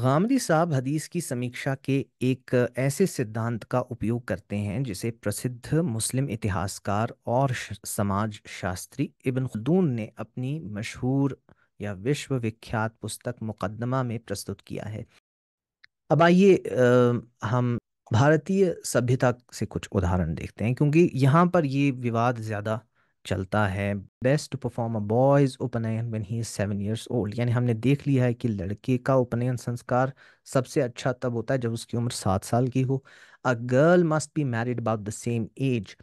गामरी साहब हदीस की समीक्षा के एक ऐसे सिद्धांत का उपयोग करते हैं जिसे प्रसिद्ध मुस्लिम इतिहासकार और समाज शास्त्री इबन खदून ने अपनी मशहूर या विश्वविख्यात पुस्तक मुकदमा में प्रस्तुत किया है अब आइए हम भारतीय सभ्यता से कुछ उदाहरण देखते हैं क्योंकि यहाँ पर ये विवाद ज़्यादा चलता है best to perform a boy's upanayana when he is seven years old यानी हमने देख लिया है कि लड़के का उपनयन संस्कार सबसे अच्छा तब होता है जब उसकी उम्र सात साल की हो a girl must be married about the same age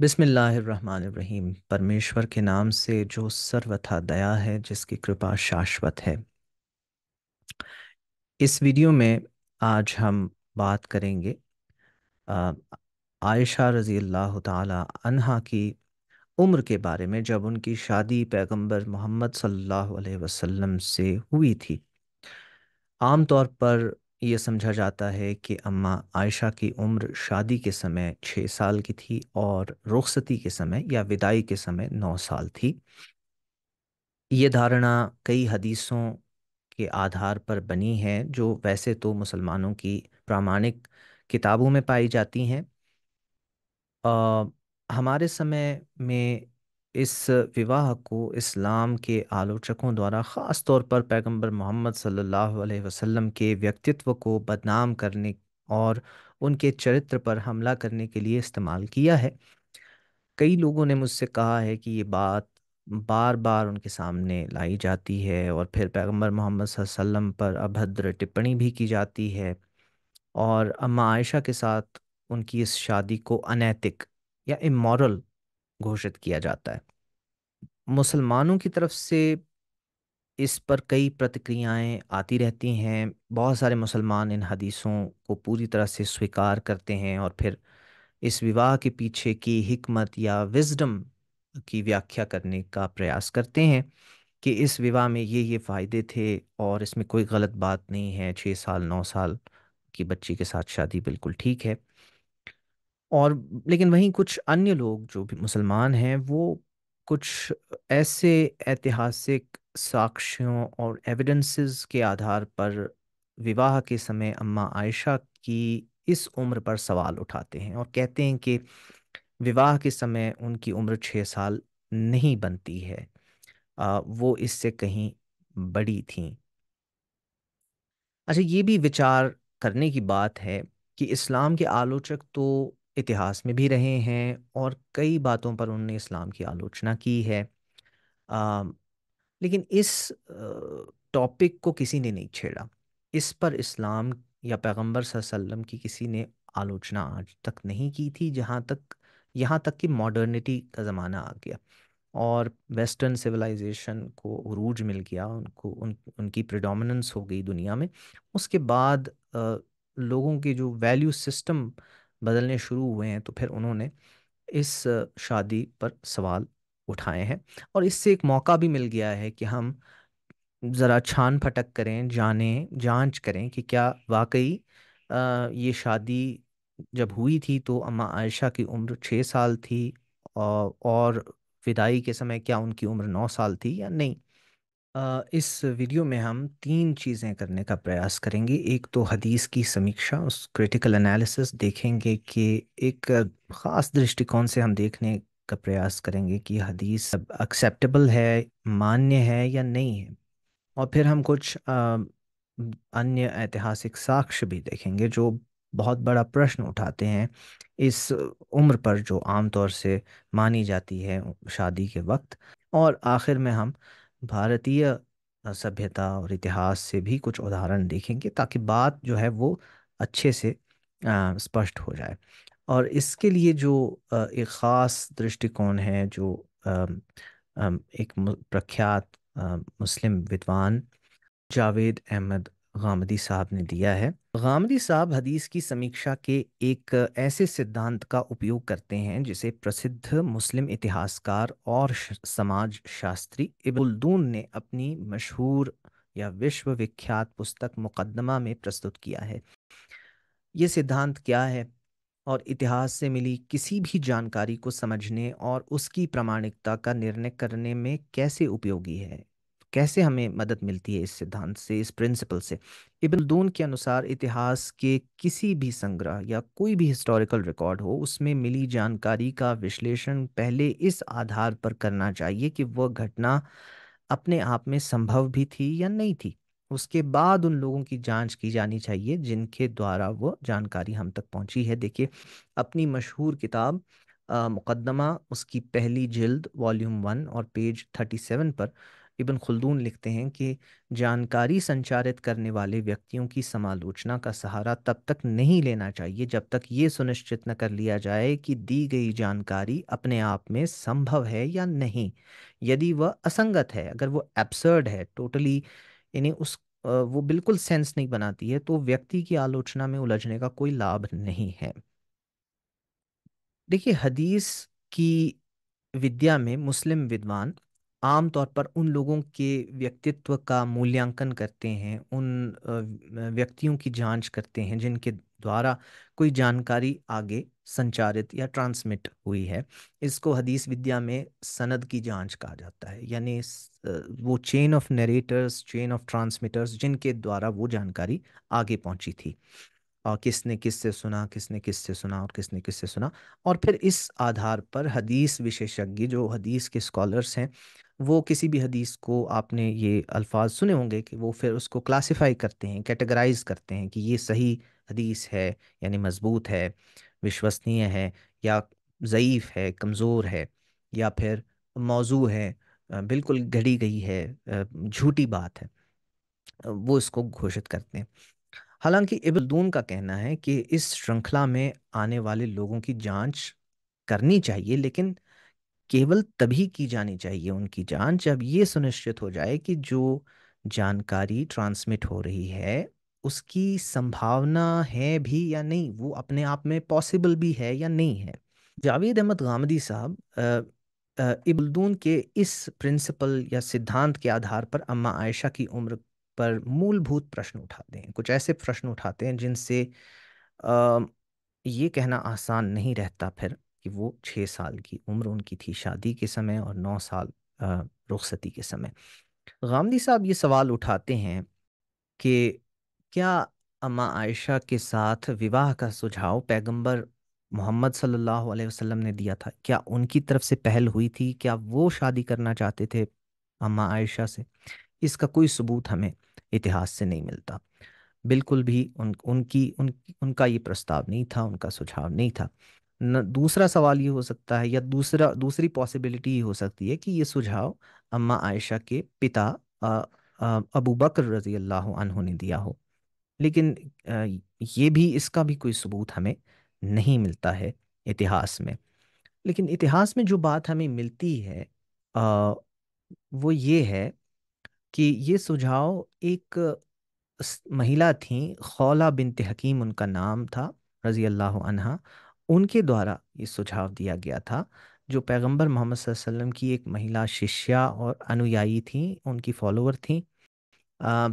बिसमीम परमेश्वर के नाम से जो सर्वथा दया है जिसकी कृपा शाश्वत है इस वीडियो में आज हम बात करेंगे आयशा रज़ी अल्लाह तहा की उम्र के बारे में जब उनकी शादी पैगंबर मोहम्मद सल्लल्लाहु अलैहि वसल्लम से हुई थी आमतौर पर ये समझा जाता है कि अम्मा आयशा की उम्र शादी के समय छः साल की थी और रुखसती के समय या विदाई के समय नौ साल थी ये धारणा कई हदीसों के आधार पर बनी है जो वैसे तो मुसलमानों की प्रामाणिक किताबों में पाई जाती हैं हमारे समय में इस विवाह को इस्लाम के आलोचकों द्वारा ख़ास तौर पर पैगंबर मोहम्मद सल्लल्लाहु अलैहि वसल्लम के व्यक्तित्व को बदनाम करने और उनके चरित्र पर हमला करने के लिए इस्तेमाल किया है कई लोगों ने मुझसे कहा है कि ये बात बार बार उनके सामने लाई जाती है और फिर पैगंबर मोहम्मद वसल्लम पर अभद्र टिप्पणी भी की जाती है और अम्मा आयशा के साथ उनकी इस शादी को अनैतिक या इमोरल घोषित किया जाता है मुसलमानों की तरफ से इस पर कई प्रतिक्रियाएं आती रहती हैं बहुत सारे मुसलमान इन हदीसों को पूरी तरह से स्वीकार करते हैं और फिर इस विवाह के पीछे की हिकमत या विजडम की व्याख्या करने का प्रयास करते हैं कि इस विवाह में ये ये फ़ायदे थे और इसमें कोई गलत बात नहीं है छः साल नौ साल की बच्ची के साथ शादी बिल्कुल ठीक है और लेकिन वहीं कुछ अन्य लोग जो भी मुसलमान हैं वो कुछ ऐसे ऐतिहासिक साक्ष्यों और एविडेंसेस के आधार पर विवाह के समय अम्मा आयशा की इस उम्र पर सवाल उठाते हैं और कहते हैं कि विवाह के समय उनकी उम्र छः साल नहीं बनती है आ, वो इससे कहीं बड़ी थी अच्छा ये भी विचार करने की बात है कि इस्लाम के आलोचक तो इतिहास में भी रहे हैं और कई बातों पर उन्होंने इस्लाम की आलोचना की है आ, लेकिन इस टॉपिक को किसी ने नहीं छेड़ा इस पर इस्लाम या पैगम्बर सल्लम की किसी ने आलोचना आज तक नहीं की थी जहाँ तक यहाँ तक कि मॉडर्निटी का ज़माना आ गया और वेस्टर्न सिविलाइजेशन को उरूज मिल गया उनको उन उनकी प्रिडोमिनेंस हो गई दुनिया में उसके बाद आ, लोगों के जो वैल्यू सिस्टम बदलने शुरू हुए हैं तो फिर उन्होंने इस शादी पर सवाल उठाए हैं और इससे एक मौका भी मिल गया है कि हम ज़रा छान फटक करें जाने जांच करें कि क्या वाकई ये शादी जब हुई थी तो अम्मा आयशा की उम्र छः साल थी और विदाई के समय क्या उनकी उम्र नौ साल थी या नहीं इस वीडियो में हम तीन चीज़ें करने का प्रयास करेंगे। एक तो हदीस की समीक्षा, उस क्रिटिकल एनालिसिस देखेंगे कि एक ख़ास दृष्टिकोण से हम देखने का प्रयास करेंगे कि हदीस अब एक्सेप्टेबल है, मान्य है या नहीं है। और फिर हम कुछ अन्य ऐतिहासिक साक्ष्य भी देखेंगे जो बहुत बड़ा प्रश्न उठाते हैं इस उम्र पर जो आमतौर से मानी जाती है शादी के वक़्त। और आखिर में हम भारतीय सभ्यता और इतिहास से भी कुछ उदाहरण देखेंगे ताकि बात जो है वो अच्छे से स्पष्ट हो जाए और इसके लिए जो एक ख़ास दृष्टिकोण है जो एक प्रख्यात मुस्लिम विद्वान जावेद अहमद गामदी साहब ने दिया है गामदी साहब हदीस की समीक्षा के एक ऐसे सिद्धांत का उपयोग करते हैं जिसे प्रसिद्ध मुस्लिम इतिहासकार और समाज शास्त्री इबुलदून ने अपनी मशहूर या विश्व विख्यात पुस्तक मुकदमा में प्रस्तुत किया है ये सिद्धांत क्या है और इतिहास से मिली किसी भी जानकारी को समझने और उसकी प्रामाणिकता का निर्णय करने में कैसे उपयोगी है कैसे हमें मदद मिलती है इस सिद्धांत से इस प्रिंसिपल से इबन दून के अनुसार इतिहास के किसी भी संग्रह या कोई भी हिस्टोरिकल रिकॉर्ड हो उसमें मिली जानकारी का विश्लेषण पहले इस आधार पर करना चाहिए कि वह घटना अपने आप में संभव भी थी या नहीं थी उसके बाद उन लोगों की जांच की जानी चाहिए जिनके द्वारा वो जानकारी हम तक पहुंची है देखिए अपनी मशहूर किताब मुकदमा उसकी पहली जिल्द वॉल्यूम वन और पेज थर्टी सेवन पर इबन खुलदून लिखते हैं कि जानकारी संचारित करने वाले व्यक्तियों की समालोचना का सहारा तब तक नहीं लेना चाहिए जब तक ये सुनिश्चित न कर लिया जाए कि दी गई जानकारी अपने आप में संभव है या नहीं यदि वह असंगत है अगर वो एब्सर्ड है टोटली यानी उस वो बिल्कुल सेंस नहीं बनाती है तो व्यक्ति की आलोचना में उलझने का कोई लाभ नहीं है देखिए हदीस की विद्या में मुस्लिम विद्वान आमतौर पर उन लोगों के व्यक्तित्व का मूल्यांकन करते हैं उन व्यक्तियों की जांच करते हैं जिनके द्वारा कोई जानकारी आगे संचारित या ट्रांसमिट हुई है इसको हदीस विद्या में सनद की जांच कहा जाता है यानी वो chain of narrators chain of transmitters जिनके द्वारा वो जानकारी आगे पहुंची थी और किसने किससे सुना किसने किससे सुना और किसने किससे सुना और फिर इस आधार पर हदीस विशेषज्ञ जो हदीस के स्कॉलर्स हैं वो किसी भी हदीस को आपने ये अल्फाज सुने होंगे कि वो फिर उसको क्लासिफाई करते हैं कैटेगराइज करते हैं कि ये सही हदीस है यानी मज़बूत है विश्वसनीय है या ज़यीफ़ है कमज़ोर है या फिर मौजू है बिल्कुल घड़ी गई है झूठी बात है वो इसको घोषित करते हैं हालांकि इबलदून का कहना है कि इस श्रृंखला में आने वाले लोगों की जांच करनी चाहिए लेकिन केवल तभी की जानी चाहिए उनकी जांच जब ये सुनिश्चित हो जाए कि जो जानकारी ट्रांसमिट हो रही है उसकी संभावना है भी या नहीं वो अपने आप में पॉसिबल भी है या नहीं है जावेद अहमद गामदी साहब इबुलदून के इस प्रिंसिपल या सिद्धांत के आधार पर अम्मा आयशा की उम्र पर मूलभूत प्रश्न उठाते हैं कुछ ऐसे प्रश्न उठाते हैं जिनसे ये कहना आसान नहीं रहता फिर कि वो छः साल की उम्र उनकी थी शादी के समय और नौ साल रुखसती के समय गामदी साहब ये सवाल उठाते हैं कि क्या अम्मा आयशा के साथ विवाह का सुझाव पैगंबर मोहम्मद सल्लल्लाहु अलैहि वसल्लम ने दिया था क्या उनकी तरफ से पहल हुई थी क्या वो शादी करना चाहते थे अम्मा आयशा से इसका कोई सबूत हमें इतिहास से नहीं मिलता बिल्कुल भी उन उनकी उन उनका ये प्रस्ताव नहीं था उनका सुझाव नहीं था न, दूसरा सवाल ये हो सकता है या दूसरा दूसरी पॉसिबिलिटी ये हो सकती है कि ये सुझाव अम्मा आयशा के पिता अबू बकर रजी अल्लाह अनहों ने दिया हो लेकिन आ, ये भी इसका भी कोई सबूत हमें नहीं मिलता है इतिहास में लेकिन इतिहास में जो बात हमें मिलती है आ, वो ये है कि ये सुझाव एक महिला थी खौला बिनत हकीम उनका नाम था रज़ी अल्लाह अनहा उनके द्वारा ये सुझाव दिया गया था जो पैगंबर मोहम्मद वसल्लम की एक महिला शिष्या और अनुयायी थी उनकी फॉलोअर थी आ,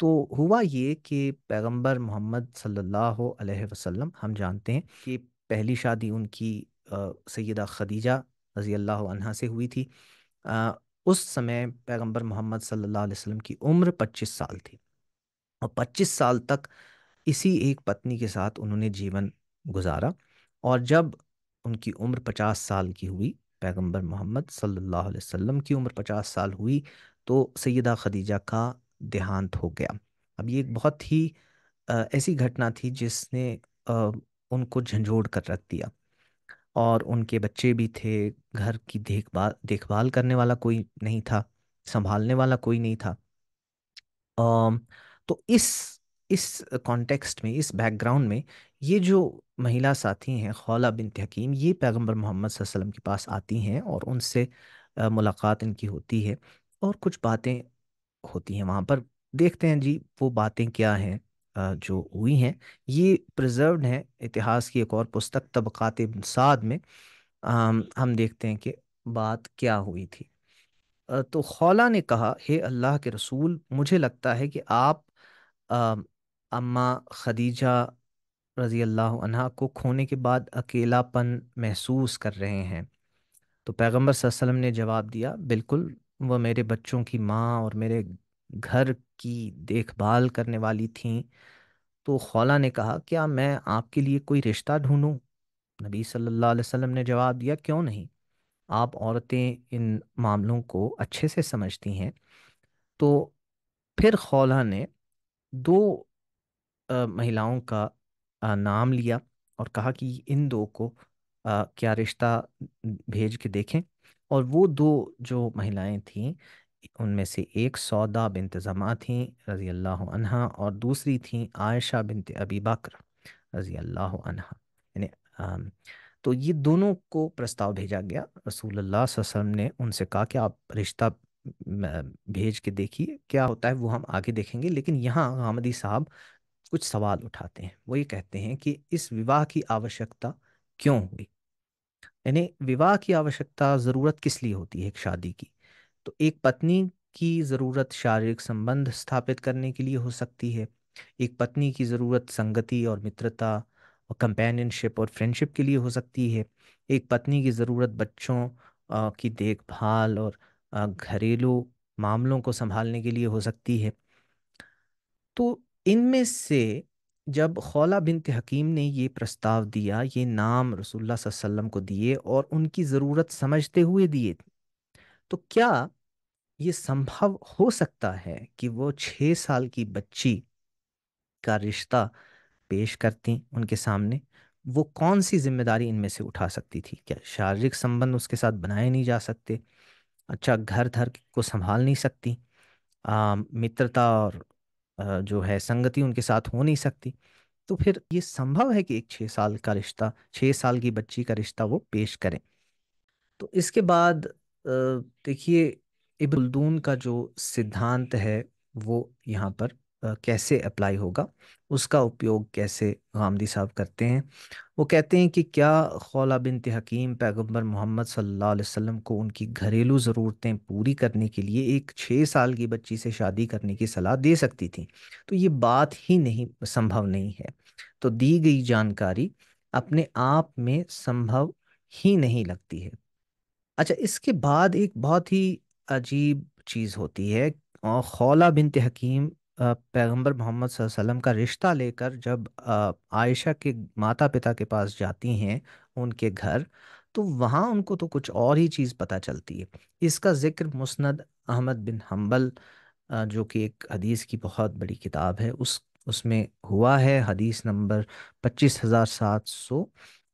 तो हुआ ये कि पैगंबर मोहम्मद सल्लल्लाहु अलैहि वसल्लम हम जानते हैं कि पहली शादी उनकी सैदा खदीजा रज़ी अल्लाह अनहा से हुई थी आ, उस समय पैगंबर मोहम्मद सल्लल्लाहु अलैहि वसल्लम की उम्र 25 साल थी और 25 साल तक इसी एक पत्नी के साथ उन्होंने जीवन गुजारा और जब उनकी उम्र पचास साल की हुई पैगंबर मोहम्मद सल्लल्लाहु अलैहि वसल्लम की उम्र पचास साल हुई तो सैदा खदीजा का देहांत हो गया अब ये एक बहुत ही ऐसी घटना थी जिसने उनको झंझोड़ कर रख दिया और उनके बच्चे भी थे घर की देखभाल देखभाल करने वाला कोई नहीं था संभालने वाला कोई नहीं था तो इस इस कॉन्टेक्स्ट में इस बैकग्राउंड में ये जो महिला साथी हैं खौला बिनत हकीम ये पैगंबर मोहम्मद वसल्लम के पास आती हैं और उनसे मुलाकात इनकी होती है और कुछ बातें होती हैं वहाँ पर देखते हैं जी वो बातें क्या हैं जो हुई हैं ये प्रिजर्व हैं इतिहास की एक और पुस्तक तबक़ात साद में हम देखते हैं कि बात क्या हुई थी तो खौला ने कहा हे अल्लाह के रसूल मुझे लगता है कि आप अम्मा खदीजा रज़ी अल्लाह को खोने के बाद अकेलापन महसूस कर रहे हैं तो पैगम्बर सल्लम ने जवाब दिया बिल्कुल वह मेरे बच्चों की माँ और मेरे घर की देखभाल करने वाली थीं तो खौला ने कहा क्या मैं आपके लिए कोई रिश्ता ढूंढूं नबी सल्लल्लाहु अलैहि वसल्लम ने जवाब दिया क्यों नहीं आप औरतें इन मामलों को अच्छे से समझती हैं तो फिर खौला ने दो महिलाओं का नाम लिया और कहा कि इन दो को क्या रिश्ता भेज के देखें और वो दो जो महिलाएं थीं उनमें से एक सौदा बिन तजमा थी रज़ी अल्लाह अनहा और दूसरी थी आयशा बिन अबी बकर रज़ी अल्लाह अनहा यानी तो ये दोनों को प्रस्ताव भेजा गया रसूल अल्लाह वसल्लम ने उनसे कहा कि आप रिश्ता भेज के देखिए क्या होता है वो हम आगे देखेंगे लेकिन यहाँ गामदी साहब कुछ सवाल उठाते हैं वो ये कहते हैं कि इस विवाह की आवश्यकता क्यों हुई यानी विवाह की आवश्यकता ज़रूरत किस लिए होती है एक शादी की तो एक पत्नी की ज़रूरत शारीरिक संबंध स्थापित करने के लिए हो सकती है एक पत्नी की ज़रूरत संगति और मित्रता और कंपेनियनशिप और फ्रेंडशिप के लिए हो सकती है एक पत्नी की ज़रूरत बच्चों की देखभाल और घरेलू मामलों को संभालने के लिए हो सकती है तो इनमें से जब खौला बिनत हकीम ने ये प्रस्ताव दिया ये नाम रसूलुल्लाह वसल्लम को दिए और उनकी ज़रूरत समझते हुए दिए तो क्या ये संभव हो सकता है कि वो छः साल की बच्ची का रिश्ता पेश करती उनके सामने वो कौन सी जिम्मेदारी इनमें से उठा सकती थी क्या शारीरिक संबंध उसके साथ बनाए नहीं जा सकते अच्छा घर धर को संभाल नहीं सकती आ, मित्रता और जो है संगति उनके साथ हो नहीं सकती। तो फिर ये संभव है कि एक छः साल का रिश्ता छः साल की बच्ची का रिश्ता वो पेश करें। तो इसके बाद देखिए इबुलदून का जो सिद्धांत है वो यहाँ पर कैसे अप्लाई होगा उसका उपयोग कैसे गांधी साहब करते हैं वो कहते हैं कि क्या खौला बिन तकीम पैगम्बर मोहम्मद सल्लल्लाहु अलैहि वसल्लम को उनकी घरेलू ज़रूरतें पूरी करने के लिए एक छः साल की बच्ची से शादी करने की सलाह दे सकती थी तो ये बात ही नहीं संभव नहीं है तो दी गई जानकारी अपने आप में संभव ही नहीं लगती है अच्छा इसके बाद एक बहुत ही अजीब चीज़ होती है खौला बिन तकीम पैगंबर मोहम्मद सल्लल्लाहु का रिश्ता लेकर जब आयशा के माता पिता के पास जाती हैं उनके घर तो वहाँ उनको तो कुछ और ही चीज़ पता चलती है इसका जिक्र मुस्ंद अहमद बिन हम्बल जो कि एक हदीस की बहुत बड़ी किताब है उस उसमें हुआ है हदीस नंबर पच्चीस हजार सात सौ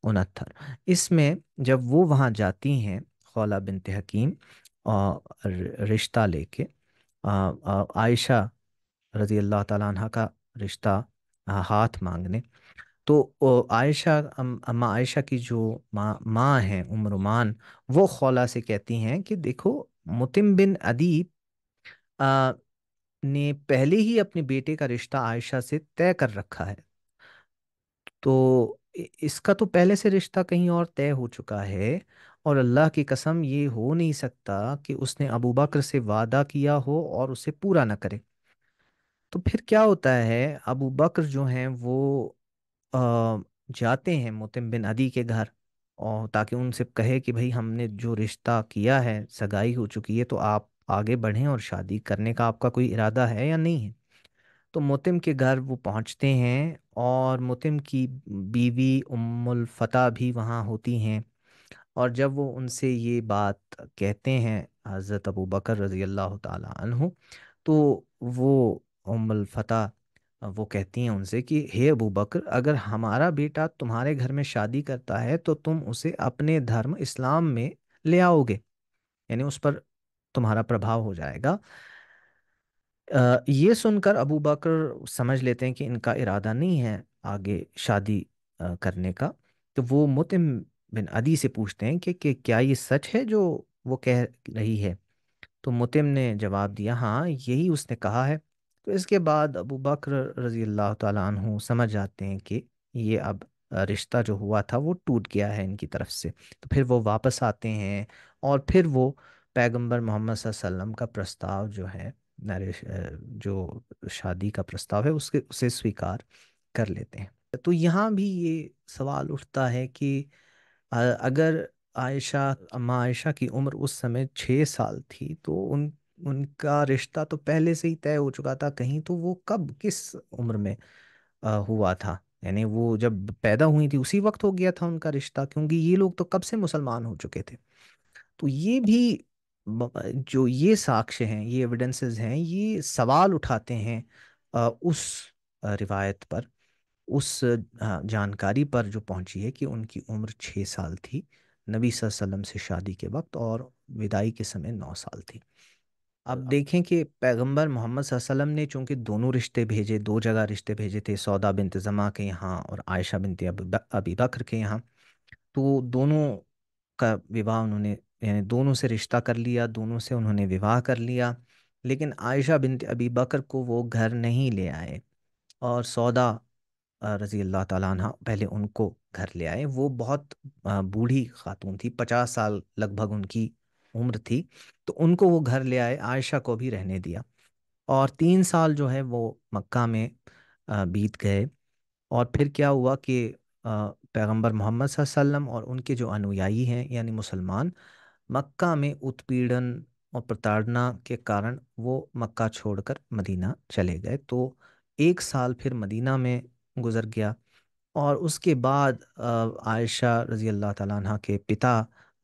उनहत्तर इसमें जब वो वहाँ जाती हैं खौला बिन तहकीम रिश्ता लेके आयशा रज़ी अल्लाह तह का रिश्ता हाथ मांगने तो आयशा अम्मा आयशा की जो माँ माँ हैं उम्रमान वो खौला से कहती हैं कि देखो मुतिम बिन अदीब ने पहले ही अपने बेटे का रिश्ता आयशा से तय कर रखा है तो इसका तो पहले से रिश्ता कहीं और तय हो चुका है और अल्लाह की कसम ये हो नहीं सकता कि उसने अबू बकर से वादा किया हो और उसे पूरा ना करे तो फिर क्या होता है अबू बकर जो हैं वो जाते हैं मोतिम बिन अदी के घर और ताकि उनसे कहे कि भाई हमने जो रिश्ता किया है सगाई हो चुकी है तो आप आगे बढ़ें और शादी करने का आपका कोई इरादा है या नहीं है तो मोतिम के घर वो पहुंचते हैं और मोतिम की बीवी उम्मुल फता भी वहाँ होती हैं और जब वो उनसे ये बात कहते हैं हज़रत अबू बकर रज़ी अल्लाह ताला अन्हु तो वो उमल फ़ता वो कहती हैं उनसे कि हे अबू बकर अगर हमारा बेटा तुम्हारे घर में शादी करता है तो तुम उसे अपने धर्म इस्लाम में ले आओगे यानी उस पर तुम्हारा प्रभाव हो जाएगा ये सुनकर अबू बकर समझ लेते हैं कि इनका इरादा नहीं है आगे शादी करने का तो वो मुतिम बिन अदी से पूछते हैं कि, कि क्या ये सच है जो वो कह रही है तो मुतिम ने जवाब दिया हाँ यही उसने कहा है तो इसके बाद अबू बकर रज़ी अल्लाह तु समझ जाते हैं कि ये अब रिश्ता जो हुआ था वो टूट गया है इनकी तरफ से तो फिर वो वापस आते हैं और फिर वो पैगंबर मोहम्मद सल्लम का प्रस्ताव जो है जो शादी का प्रस्ताव है उसके उसे स्वीकार कर लेते हैं तो यहाँ भी ये सवाल उठता है कि अगर आयशा अम्मा आयशा की उम्र उस समय छः साल थी तो उन उनका रिश्ता तो पहले से ही तय हो चुका था कहीं तो वो कब किस उम्र में आ, हुआ था यानी वो जब पैदा हुई थी उसी वक्त हो गया था उनका रिश्ता क्योंकि ये लोग तो कब से मुसलमान हो चुके थे तो ये भी जो ये साक्ष्य हैं ये एविडेंसेस हैं ये सवाल उठाते हैं आ, उस रिवायत पर उस जानकारी पर जो पहुंची है कि उनकी उम्र छः साल थी नबी वसल्लम से शादी के वक्त और विदाई के समय नौ साल थी आप हाँ। देखें कि पैगंबर मोहम्मद सल्लम ने चूंकि दोनों रिश्ते भेजे दो जगह रिश्ते भेजे थे सौदा बिन तजमा के यहाँ और आयशा बिनत अबी अबी बकर के यहाँ तो दोनों का विवाह उन्होंने यानी दोनों से रिश्ता कर लिया दोनों से उन्होंने विवाह कर लिया लेकिन आयशा बिनत अबी बकर को वो घर नहीं ले आए और सौदा रज़ी अल्लाह ताला पहले उनको घर ले आए वो बहुत बूढ़ी खातून थी पचास साल लगभग उनकी उम्र थी तो उनको वो घर ले आए आयशा को भी रहने दिया और तीन साल जो है वो मक्का में बीत गए और फिर क्या हुआ कि पैगंबर मोहम्मद वसल्लम और उनके जो अनुयायी हैं यानी मुसलमान मक्का में उत्पीड़न और प्रताड़ना के कारण वो मक्का छोड़कर मदीना चले गए तो एक साल फिर मदीना में गुजर गया और उसके बाद आयशा रज़ी अल्लाह ताला के पिता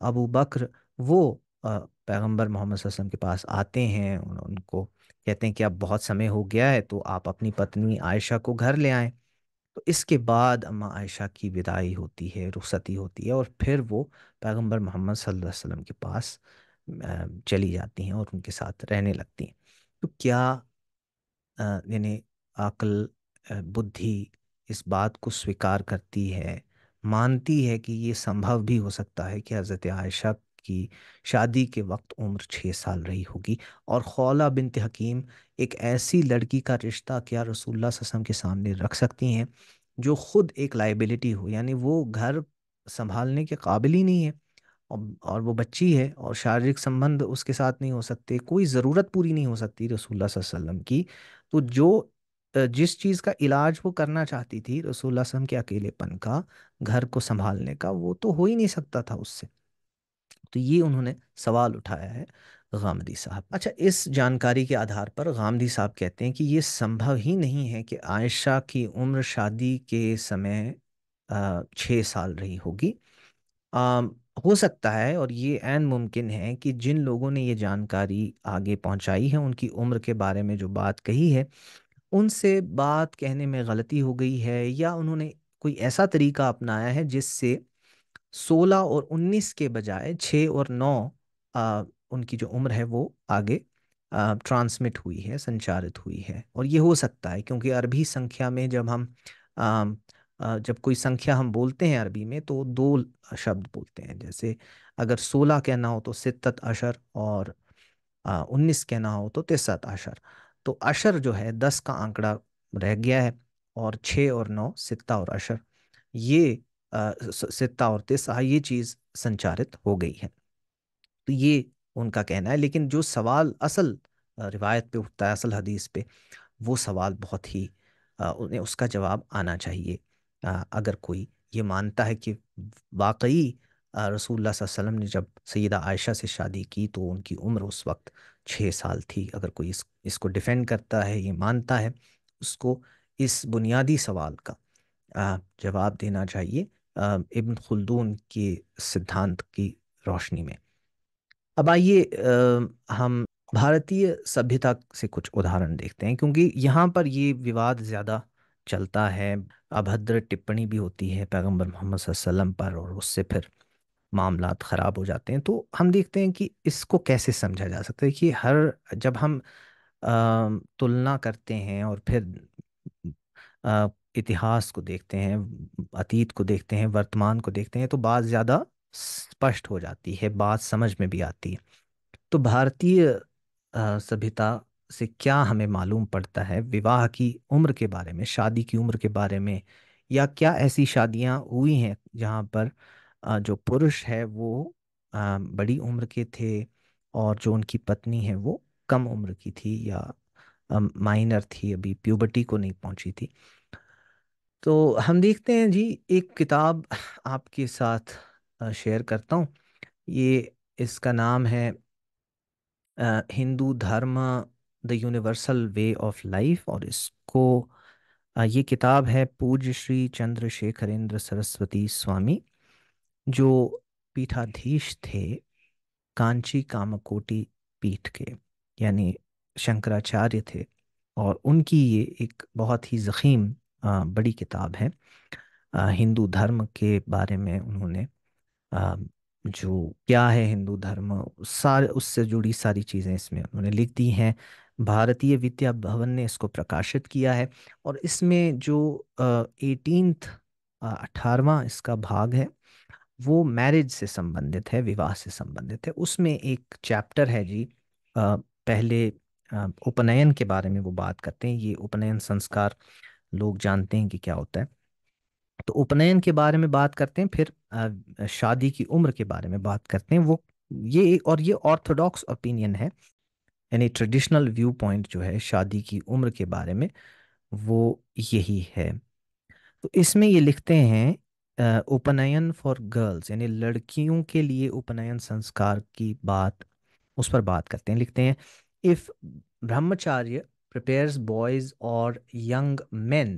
अबू बकर वो पैगंबर मोहम्मद वसल्लम के पास आते हैं उन, उनको कहते हैं कि अब बहुत समय हो गया है तो आप अपनी पत्नी आयशा को घर ले आएं तो इसके बाद अम्मा आयशा की विदाई होती है रुखसती होती है और फिर वो पैगंबर मोहम्मद सल्लल्लाहु अलैहि वसल्लम के पास चली जाती हैं और उनके साथ रहने लगती हैं तो क्या यानी अकल बुद्धि इस बात को स्वीकार करती है मानती है कि ये संभव भी हो सकता है कि हज़रत आयशा की शादी के वक्त उम्र छः साल रही होगी और खौला बिनत हकीम एक ऐसी लड़की का रिश्ता क्या रसूलुल्लाह ससम के सामने रख सकती हैं जो ख़ुद एक लाइबिलिटी हो यानी वो घर संभालने के काबिल ही नहीं है और वो बच्ची है और शारीरिक संबंध उसके साथ नहीं हो सकते कोई ज़रूरत पूरी नहीं हो सकती रसूल वसम की तो जो जिस चीज़ का इलाज वो करना चाहती थी रसूल वसम के अकेलेपन का घर को संभालने का वो तो हो ही नहीं सकता था उससे तो ये उन्होंने सवाल उठाया है गामदी साहब अच्छा इस जानकारी के आधार पर गामदी साहब कहते हैं कि ये संभव ही नहीं है कि आयशा की उम्र शादी के समय छः साल रही होगी आ, हो सकता है और ये एन मुमकिन है कि जिन लोगों ने ये जानकारी आगे पहुंचाई है उनकी उम्र के बारे में जो बात कही है उनसे बात कहने में गलती हो गई है या उन्होंने कोई ऐसा तरीका अपनाया है जिससे सोलह और उन्नीस के बजाय छः और नौ आ, उनकी जो उम्र है वो आगे ट्रांसमिट हुई है संचारित हुई है और ये हो सकता है क्योंकि अरबी संख्या में जब हम आ, आ, जब कोई संख्या हम बोलते हैं अरबी में तो दो शब्द बोलते हैं जैसे अगर सोलह कहना हो तो सितत अशर और उन्नीस कहना हो तो तिसत अशर तो अशर जो है दस का आंकड़ा रह गया है और छः और नौ सित्ता और अशर ये से और तिस्सा ये चीज़ संचारित हो गई है तो ये उनका कहना है लेकिन जो सवाल असल रिवायत पे उठता है असल हदीस पे वो सवाल बहुत ही उन्हें उसका जवाब आना चाहिए अगर कोई ये मानता है कि वाकई रसूल वसम ने जब सैदा आयशा से शादी की तो उनकी उम्र उस वक्त छः साल थी अगर कोई इस इसको डिफेंड करता है ये मानता है उसको इस बुनियादी सवाल का जवाब देना चाहिए इब्न खुलदून के सिद्धांत की रोशनी में अब आइए हम भारतीय सभ्यता से कुछ उदाहरण देखते हैं क्योंकि यहाँ पर ये विवाद ज़्यादा चलता है अभद्र टिप्पणी भी होती है पैगंबर मोहम्मद वसल्लम पर और उससे फिर मामला ख़राब हो जाते हैं तो हम देखते हैं कि इसको कैसे समझा जा सकता है कि हर जब हम तुलना करते हैं और फिर इतिहास को देखते हैं अतीत को देखते हैं वर्तमान को देखते हैं तो बात ज़्यादा स्पष्ट हो जाती है बात समझ में भी आती है तो भारतीय सभ्यता से क्या हमें मालूम पड़ता है विवाह की उम्र के बारे में शादी की उम्र के बारे में या क्या ऐसी शादियां हुई हैं जहां पर जो पुरुष है वो बड़ी उम्र के थे और जो उनकी पत्नी है वो कम उम्र की थी या माइनर थी अभी प्यूबर्टी को नहीं पहुंची थी तो हम देखते हैं जी एक किताब आपके साथ शेयर करता हूँ ये इसका नाम है Hindu Dharma the universal way of life और इसको ये किताब है पूज्य श्री चंद्रशेखरेंद्र सरस्वती स्वामी जो पीठाधीश थे कांची कामकोटी पीठ के यानी शंकराचार्य थे और उनकी ये एक बहुत ही ज़खीम बड़ी किताब है हिंदू धर्म के बारे में उन्होंने जो क्या है हिंदू धर्म सारे उससे जुड़ी सारी चीज़ें इसमें उन्होंने लिख दी हैं भारतीय विद्या भवन ने इसको प्रकाशित किया है और इसमें जो एटीनथ अठारवा इसका भाग है वो मैरिज से संबंधित है विवाह से संबंधित है उसमें एक चैप्टर है जी पहले उपनयन के बारे में वो बात करते हैं ये उपनयन संस्कार लोग जानते हैं कि क्या होता है तो उपनयन के बारे में बात करते हैं फिर शादी की उम्र के बारे में बात करते हैं वो ये और ये ऑर्थोडॉक्स ओपिनियन है यानी ट्रेडिशनल व्यू पॉइंट जो है शादी की उम्र के बारे में वो यही है तो इसमें ये लिखते हैं उपनयन फॉर गर्ल्स यानी लड़कियों के लिए उपनयन संस्कार की बात उस पर बात करते हैं लिखते हैं if brahmacharya prepares boys or young men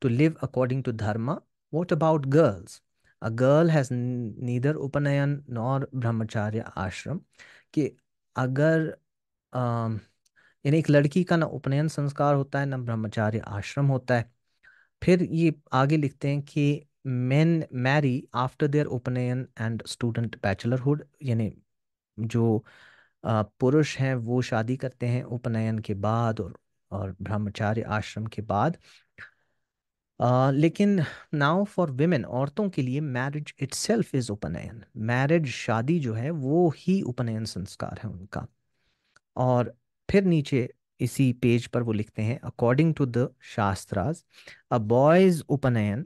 to live according to dharma, what about girls? A girl has neither upanayan nor brahmacharya ashram. कि अगर यानी एक लड़की का ना उपनयन संस्कार होता है ना ब्रह्मचार्य आश्रम होता है फिर ये आगे लिखते हैं कि men marry after their upanayana and student bachelorhood यानी जो पुरुष हैं वो शादी करते हैं उपनयन के बाद और और ब्रह्मचार्य आश्रम के बाद आ, लेकिन नाउ फॉर विमेन औरतों के लिए marriage itself is upanayana marriage शादी जो है वो ही उपनयन संस्कार है उनका और फिर नीचे इसी पेज पर वो लिखते हैं according to the shastras a boy's upanayana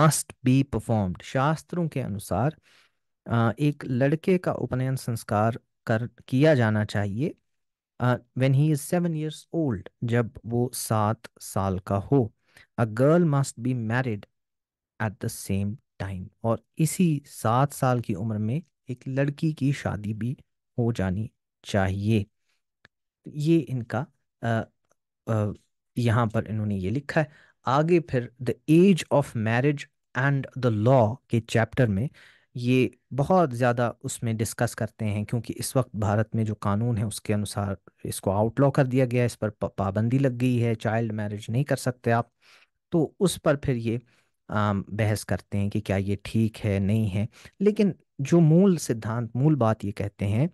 must be performed शास्त्रों के अनुसार एक लड़के का उपनयन संस्कार कर किया जाना चाहिए when he is seven years old जब वो सात साल का हो a girl must be married at the same time और इसी सात साल की उम्र में एक लड़की की शादी भी हो जानी चाहिए तो ये इनका यहाँ पर इन्होंने ये लिखा है आगे फिर the age of marriage and the law के चैप्टर में ये बहुत ज़्यादा उसमें डिस्कस करते हैं क्योंकि इस वक्त भारत में जो कानून है उसके अनुसार इसको आउटलॉ कर दिया गया है इस पर पाबंदी लग गई है चाइल्ड मैरिज नहीं कर सकते आप तो उस पर फिर ये बहस करते हैं कि क्या ये ठीक है नहीं है लेकिन जो मूल सिद्धांत मूल बात ये कहते हैं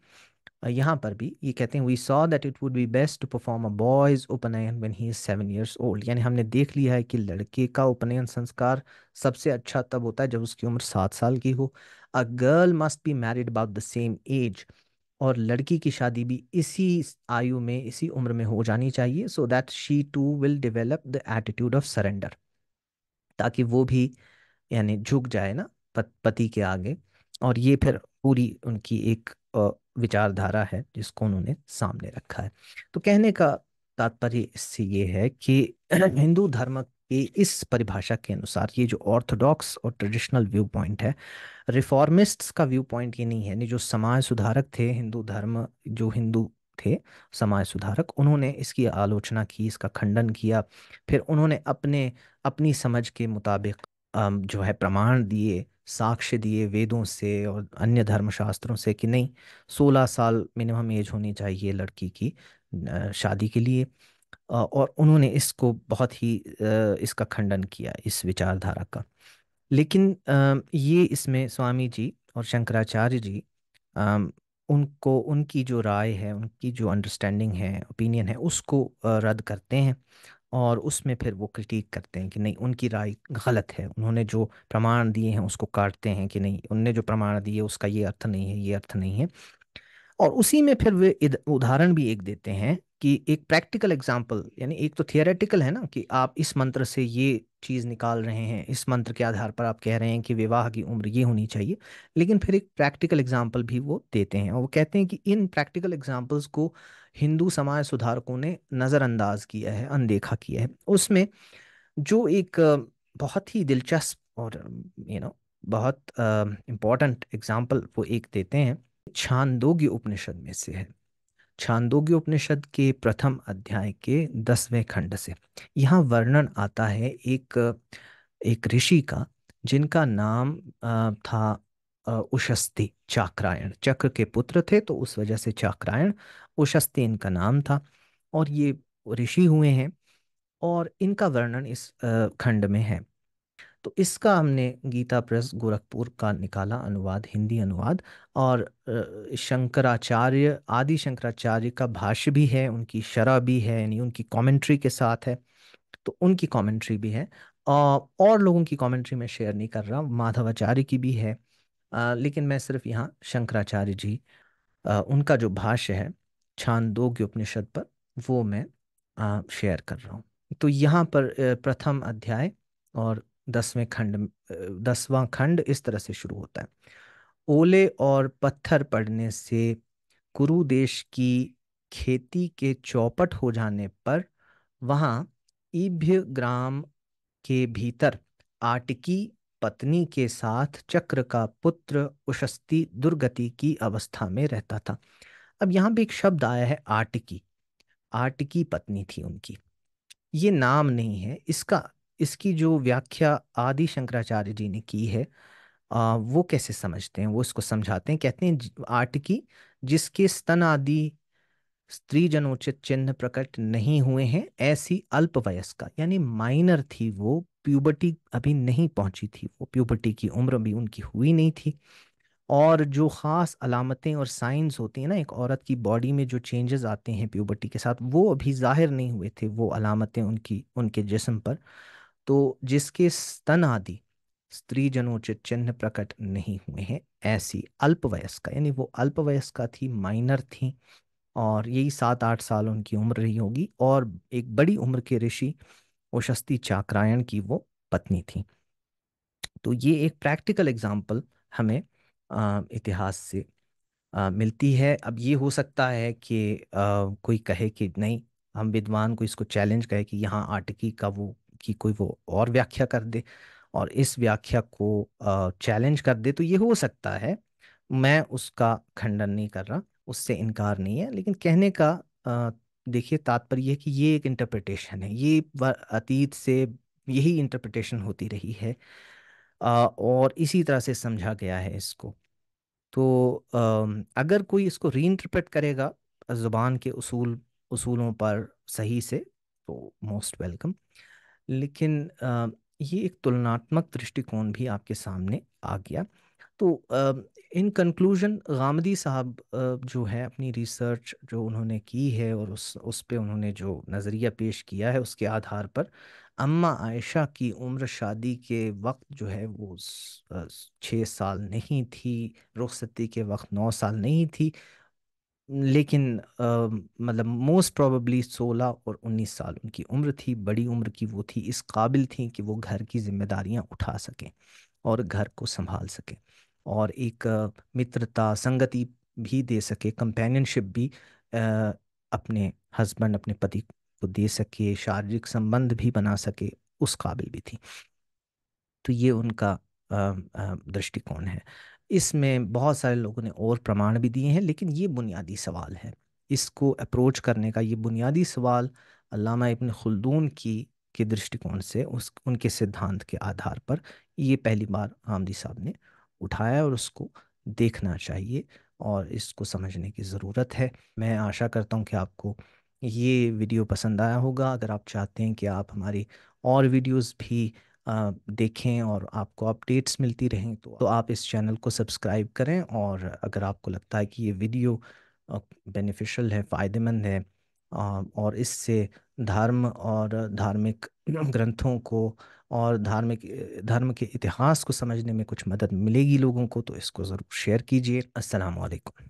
यहाँ पर भी ये कहते हैं we saw that it would be best to perform a boy's upanayana when he is seven years old यानी हमने देख लिया है कि लड़के का उपनयन संस्कार सबसे अच्छा तब होता है जब उसकी उम्र सात साल की हो a girl must be married about the same age और लड़की की शादी भी इसी आयु में इसी उम्र में हो जानी चाहिए so that she too will develop the attitude of surrender ताकि वो भी यानी झुक जाए ना पति के आगे और ये फिर पूरी उनकी एक विचारधारा है जिसको उन्होंने सामने रखा है तो कहने का तात्पर्य इससे ये है कि हिंदू धर्म की इस परिभाषा के अनुसार ये जो ऑर्थोडॉक्स और ट्रेडिशनल व्यू पॉइंट है रिफॉर्मिस्ट्स का व्यू पॉइंट ये नहीं है नहीं जो समाज सुधारक थे हिंदू धर्म जो हिंदू थे समाज सुधारक उन्होंने इसकी आलोचना की इसका खंडन किया फिर उन्होंने अपने अपनी समझ के मुताबिक जो है प्रमाण दिए साक्ष्य दिए वेदों से और अन्य धर्मशास्त्रों से कि नहीं सोलह साल मिनिमम एज होनी चाहिए लड़की की शादी के लिए और उन्होंने इसको बहुत ही इसका खंडन किया इस विचारधारा का लेकिन ये इसमें स्वामी जी और शंकराचार्य जी उनको उनकी जो राय है उनकी जो अंडरस्टैंडिंग है ओपिनियन है उसको रद्द करते हैं और उसमें फिर वो क्रिटिक करते हैं कि नहीं उनकी राय गलत है उन्होंने जो प्रमाण दिए हैं उसको काटते हैं कि नहीं उनने जो प्रमाण दिए उसका ये अर्थ नहीं है ये अर्थ नहीं है और उसी में फिर वे उदाहरण भी एक देते हैं कि एक प्रैक्टिकल एग्जाम्पल यानी एक तो थियोरेटिकल है ना कि आप इस मंत्र से ये चीज़ निकाल रहे हैं इस मंत्र के आधार पर आप कह रहे हैं कि विवाह की उम्र ये होनी चाहिए लेकिन फिर एक प्रैक्टिकल एग्जाम्पल भी वो देते हैं और वो कहते हैं कि इन प्रैक्टिकल एग्जाम्पल्स को हिंदू समाज सुधारकों ने नज़रअंदाज किया है अनदेखा किया है उसमें जो एक बहुत ही दिलचस्प और यू नो बहुत इम्पॉर्टेंट एग्जाम्पल वो एक देते हैं छांदोग्य उपनिषद में से है छांदोग्य उपनिषद के प्रथम अध्याय के दसवें खंड से यहाँ वर्णन आता है एक एक ऋषि का जिनका नाम था उशस्ति चाक्रायण चक्र के पुत्र थे तो उस वजह से चाक्रायण उशस्ति इनका नाम था और ये ऋषि हुए हैं और इनका वर्णन इस खंड में है तो इसका हमने गीता प्रेस गोरखपुर का निकाला अनुवाद हिंदी अनुवाद और शंकराचार्य आदि शंकराचार्य का भाष्य भी है उनकी शरा भी है यानी उनकी कमेंट्री के साथ है तो उनकी कमेंट्री भी है और लोगों की कमेंट्री मैं शेयर नहीं कर रहा माधवाचार्य की भी है लेकिन मैं सिर्फ यहाँ शंकराचार्य जी उनका जो भाष्य है के उपनिषद पर वो मैं शेयर कर रहा हूँ तो यहाँ पर प्रथम अध्याय और दसवें खंड दसवां खंड इस तरह से शुरू होता है ओले और पत्थर पड़ने से कुरु देश की खेती के चौपट हो जाने पर वहाँ ईभ्य ग्राम के भीतर आटकी पत्नी के साथ चक्र का पुत्र उशस्ति दुर्गति की अवस्था में रहता था अब यहाँ भी एक शब्द आया है आटकी आटकी पत्नी थी उनकी ये नाम नहीं है इसका इसकी जो व्याख्या आदि शंकराचार्य जी ने की है आ, वो कैसे समझते हैं वो इसको समझाते हैं कहते हैं आटकी जिसके स्तन आदि स्त्री जनोचित चिन्ह प्रकट नहीं हुए हैं ऐसी अल्पवयस्क यानी माइनर थी वो प्यूबर्टी अभी नहीं पहुंची थी वो प्यूबर्टी की उम्र भी उनकी हुई नहीं थी और जो ख़ास अलामतें और साइंस होती हैं ना एक औरत की बॉडी में जो चेंजेस आते हैं प्यूबर्टी के साथ वो अभी ज़ाहिर नहीं हुए थे वो अलामतें उनकी उनके जिस्म पर तो जिसके स्तन आदि स्त्री जनोचित चिन्ह प्रकट नहीं हुए हैं ऐसी अल्पवयस्का यानी वो अल्पवयस्का थी माइनर थी और यही सात आठ साल उनकी उम्र रही होगी और एक बड़ी उम्र के ऋषि ओशस्ती चाक्रायण की वो पत्नी थी तो ये एक प्रैक्टिकल एग्जाम्पल हमें इतिहास से मिलती है अब ये हो सकता है कि कोई कहे कि नहीं हम विद्वान को इसको चैलेंज कहे कि यहाँ आटकी का वो की कोई वो और व्याख्या कर दे और इस व्याख्या को चैलेंज कर दे तो ये हो सकता है मैं उसका खंडन नहीं कर रहा उससे इनकार नहीं है लेकिन कहने का देखिए तात्पर्य है कि ये एक इंटरप्रिटेशन है ये अतीत से यही इंटरप्रिटेशन होती रही है और इसी तरह से समझा गया है इसको तो अगर कोई इसको री इंटरप्रेट करेगा ज़ुबान के उसूल उसूलों पर सही से तो मोस्ट वेलकम लेकिन ये एक तुलनात्मक दृष्टिकोण भी आपके सामने आ गया तो इन कंक्लूजन गामदी साहब जो है अपनी रिसर्च जो उन्होंने की है और उस उस पे उन्होंने जो नज़रिया पेश किया है उसके आधार पर अम्मा आयशा की उम्र शादी के वक्त जो है वो छः साल नहीं थी रुखसती के वक्त नौ साल नहीं थी लेकिन मतलब मोस्ट प्रोबली सोलह और उन्नीस साल उनकी उम्र थी बड़ी उम्र की वो थी इस काबिल थी कि वो घर की जिम्मेदारियां उठा सकें और घर को संभाल सकें और एक मित्रता संगति भी दे सके कंपेनियनशिप भी अपने हस्बैंड अपने पति को दे सके शारीरिक संबंध भी बना सके उस काबिल भी थी तो ये उनका दृष्टिकोण है इसमें बहुत सारे लोगों ने और प्रमाण भी दिए हैं लेकिन ये बुनियादी सवाल है इसको अप्रोच करने का ये बुनियादी सवाल अल्लामा इब्न खुलदून की के दृष्टिकोण से उस उनके सिद्धांत के आधार पर ये पहली बार आमदी साहब ने उठाया और उसको देखना चाहिए और इसको समझने की ज़रूरत है मैं आशा करता हूँ कि आपको ये वीडियो पसंद आया होगा अगर आप चाहते हैं कि आप हमारी और वीडियोस भी देखें और आपको अपडेट्स मिलती रहें तो, तो आप इस चैनल को सब्सक्राइब करें और अगर आपको लगता है कि ये वीडियो बेनिफिशियल है फ़ायदेमंद है और इससे धर्म और धार्मिक ग्रंथों को और धार्मिक धर्म के इतिहास को समझने में कुछ मदद मिलेगी लोगों को तो इसको ज़रूर शेयर कीजिए असलकम